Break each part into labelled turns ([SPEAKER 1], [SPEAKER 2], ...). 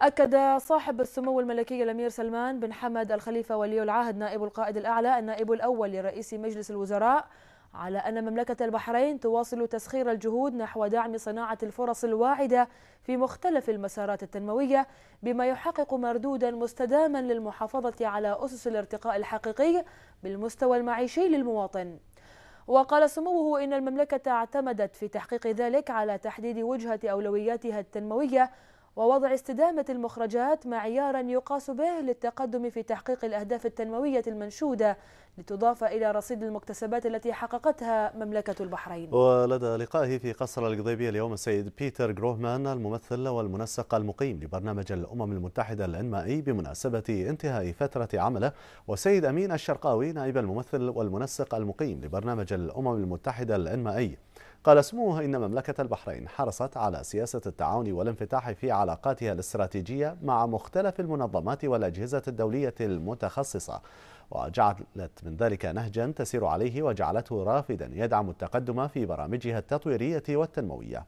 [SPEAKER 1] أكد صاحب السمو الملكي الأمير سلمان بن حمد الخليفة ولي العهد نائب القائد الأعلى النائب الأول لرئيس مجلس الوزراء على أن مملكة البحرين تواصل تسخير الجهود نحو دعم صناعة الفرص الواعدة في مختلف المسارات التنموية بما يحقق مردودا مستداما للمحافظة على أسس الارتقاء الحقيقي بالمستوى المعيشي للمواطن وقال سموه إن المملكة اعتمدت في تحقيق ذلك على تحديد وجهة أولوياتها التنموية ووضع استدامة المخرجات معيارا يقاس به للتقدم في تحقيق الأهداف التنموية المنشودة لتضاف إلى رصيد المكتسبات التي حققتها مملكة البحرين
[SPEAKER 2] ولدى لقائه في قصر القضيبية اليوم السيد بيتر جروهمان الممثل والمنسق المقيم لبرنامج الأمم المتحدة الإنمائي بمناسبة انتهاء فترة عمله والسيد أمين الشرقاوي نائب الممثل والمنسق المقيم لبرنامج الأمم المتحدة الإنمائي قال سموه إن مملكة البحرين حرصت على سياسة التعاون والانفتاح في علاقاتها الاستراتيجية مع مختلف المنظمات والأجهزة الدولية المتخصصة وجعلت من ذلك نهجا تسير عليه وجعلته رافدا يدعم التقدم في برامجها التطويرية والتنموية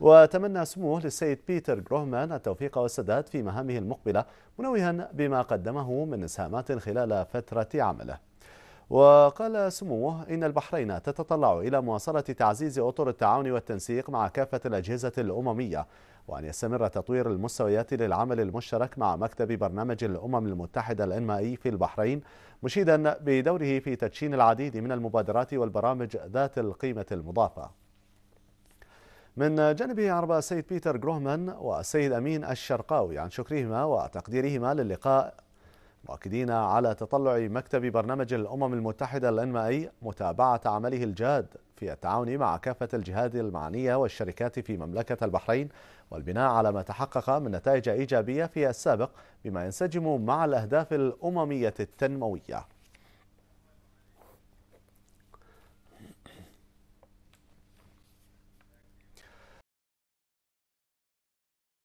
[SPEAKER 2] وتمنى سموه للسيد بيتر جروهمان التوفيق والسداد في مهامه المقبلة منوها بما قدمه من إسهامات خلال فترة عمله وقال سموه إن البحرين تتطلع إلى مواصلة تعزيز أطر التعاون والتنسيق مع كافة الأجهزة الأممية وأن يستمر تطوير المستويات للعمل المشترك مع مكتب برنامج الأمم المتحدة الإنمائي في البحرين مشيدا بدوره في تدشين العديد من المبادرات والبرامج ذات القيمة المضافة من جانبه عرب السيد بيتر جروهمان والسيد أمين الشرقاوي عن شكرهما وتقديرهما للقاء مؤكدين على تطلع مكتب برنامج الأمم المتحدة الأنمائي متابعة عمله الجاد في التعاون مع كافة الجهات المعنية والشركات في مملكة البحرين والبناء على ما تحقق من نتائج إيجابية في السابق بما ينسجم مع الأهداف الأممية التنموية